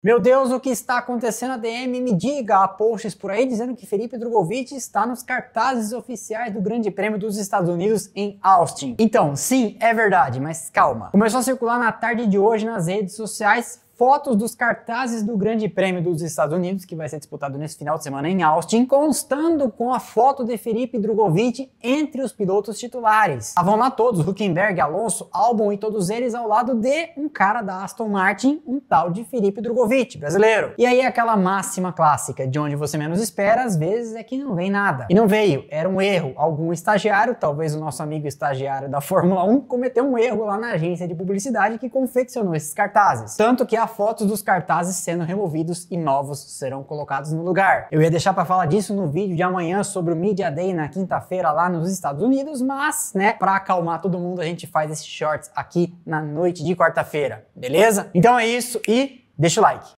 Meu Deus, o que está acontecendo? A DM me diga. Há posts por aí dizendo que Felipe Drogovic está nos cartazes oficiais do Grande Prêmio dos Estados Unidos em Austin. Então, sim, é verdade, mas calma. Começou a circular na tarde de hoje nas redes sociais fotos dos cartazes do Grande Prêmio dos Estados Unidos, que vai ser disputado nesse final de semana em Austin, constando com a foto de Felipe Drogovic entre os pilotos titulares. Estavam lá todos, Huckenberg, Alonso, Albon e todos eles ao lado de um cara da Aston Martin, um tal de Felipe Drogovic, brasileiro. E aí aquela máxima clássica, de onde você menos espera, às vezes é que não vem nada. E não veio, era um erro. Algum estagiário, talvez o nosso amigo estagiário da Fórmula 1, cometeu um erro lá na agência de publicidade que confeccionou esses cartazes. Tanto que a fotos dos cartazes sendo removidos e novos serão colocados no lugar. Eu ia deixar para falar disso no vídeo de amanhã sobre o Media Day na quinta-feira lá nos Estados Unidos, mas, né, para acalmar todo mundo, a gente faz esses shorts aqui na noite de quarta-feira, beleza? Então é isso e deixa o like.